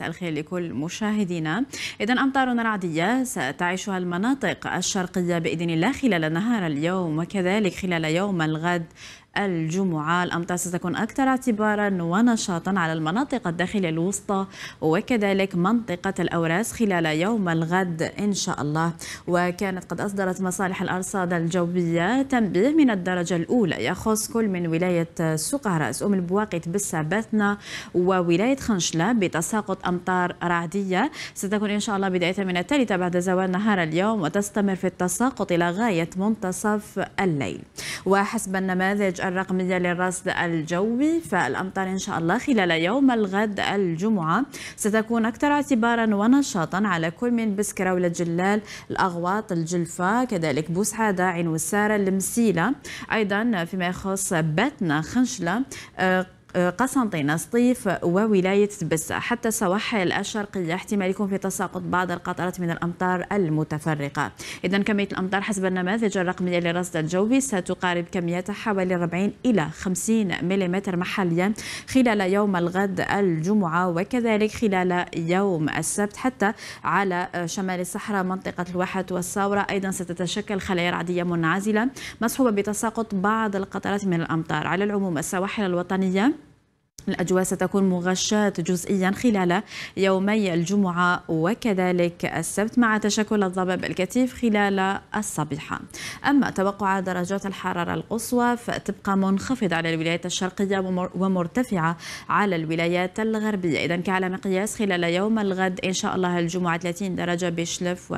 مساء الخير لكل مشاهدينا إذا أمطار رعدية ستعيشها المناطق الشرقية بإذن الله خلال نهار اليوم وكذلك خلال يوم الغد الجمعة الأمطار ستكون أكثر اعتبارا ونشاطا على المناطق الداخلية الوسطى وكذلك منطقة الأوراس خلال يوم الغد إن شاء الله وكانت قد أصدرت مصالح الأرصاد الجوية تنبيه من الدرجة الأولى يخص كل من ولاية سقهرس أم البواقت بالسابتنا وولاية خنشلة بتساقط أمطار رعدية ستكون إن شاء الله بداية من الثالثة بعد زوال نهار اليوم وتستمر في التساقط إلى غاية منتصف الليل وحسب النماذج الرقمية للرصد الجوي فالأمطار إن شاء الله خلال يوم الغد الجمعة ستكون أكثر اعتبارا ونشاطا على كل من بسكرة ولجلال الأغواط الجلفة كذلك بوسعادة عين وسارة المسيلة أيضا فيما يخص بتنا خنشلة آه، قسنطينة سطيف وولاية تبسة حتى السواحل الشرقية احتمال يكون في تساقط بعض القطرات من الأمطار المتفرقة إذا كمية الأمطار حسب النماذج الرقمية لرصد الجوي ستقارب كميتها حوالي 40 إلى 50 ملم محليا خلال يوم الغد الجمعة وكذلك خلال يوم السبت حتى على شمال الصحراء منطقة الواحات والصورة أيضا ستتشكل خلايا رعدية منعزلة مصحوبة بتساقط بعض القطرات من الأمطار على العموم السواحل الوطنية الأجواء ستكون مغشاة جزئيا خلال يومي الجمعة وكذلك السبت مع تشكل الضباب الكثيف خلال الصبيحة أما توقع درجات الحرارة القصوى فتبقى منخفضة على الولايات الشرقية ومرتفعة على الولايات الغربية إذا كعلى مقياس خلال يوم الغد إن شاء الله الجمعة 30 درجة بشلف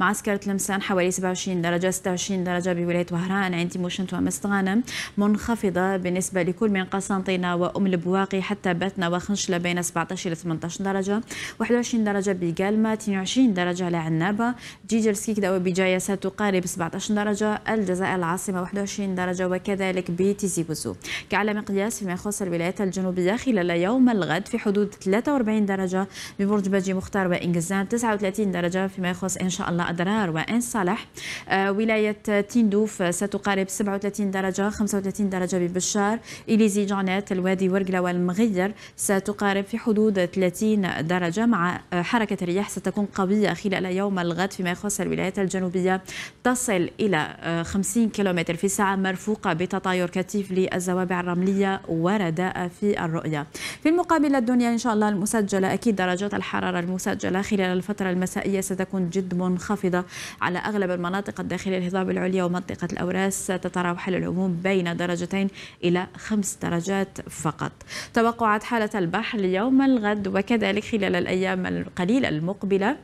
مع سكرة لمسان حوالي 27 درجة 26 درجة بولاية وهران عند موشنت ومستغانم منخفضة بالنسبة لكل من قسنطينة و وأم البواقي حتى باتنا وخنشلة بين 17 إلى 18 درجة 21 درجة بقالما 22 درجة على عنابة جيجل سكيكدا وبجاية ستقارب 17 درجة الجزائر العاصمة 21 درجة وكذلك بتيزي بوزو كعلى مقياس فيما يخص الولايات الجنوبية خلال يوم الغد في حدود 43 درجة ببرج باجي مختار وإنجزان 39 درجة فيما يخص إن شاء الله اضرار وإن صالح آه ولاية تيندوف ستقارب 37 درجة 35 درجة ببشار إليزي جونات الوادي وادي ورقلة والمغير ستقارب في حدود 30 درجة مع حركة الرياح ستكون قوية خلال يوم الغد فيما يخص الولايات الجنوبية تصل إلى 50 كم في الساعة مرفوقة بتطاير كثيف للزوابع الرملية ورداء في الرؤية في المقابل الدنيا إن شاء الله المسجلة أكيد درجات الحرارة المسجلة خلال الفترة المسائية ستكون جد منخفضة على أغلب المناطق الداخلية الهضاب العليا ومنطقة الأوراس ستتراوح العموم بين درجتين إلى خمس درجات فقط فقط توقعات حالة البحر ليوم الغد وكذلك خلال الأيام القليلة المقبلة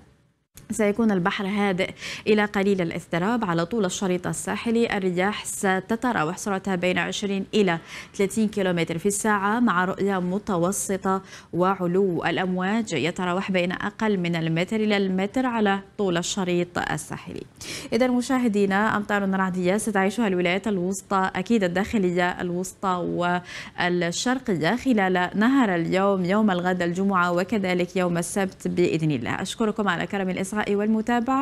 سيكون البحر هادئ إلى قليل الاضطراب على طول الشريط الساحلي الرياح ستتراوح سرعتها بين 20 إلى 30 كيلومتر في الساعة مع رؤية متوسطة وعلو الأمواج يتراوح بين أقل من المتر إلى المتر على طول الشريط الساحلي إذا مشاهدينا أمطار رعدية ستعيشها الولايات الوسطى أكيد الداخلية الوسطى والشرقية خلال نهر اليوم يوم الغد الجمعة وكذلك يوم السبت بإذن الله أشكركم على كرم الإسلام الإصغاء والمتابعة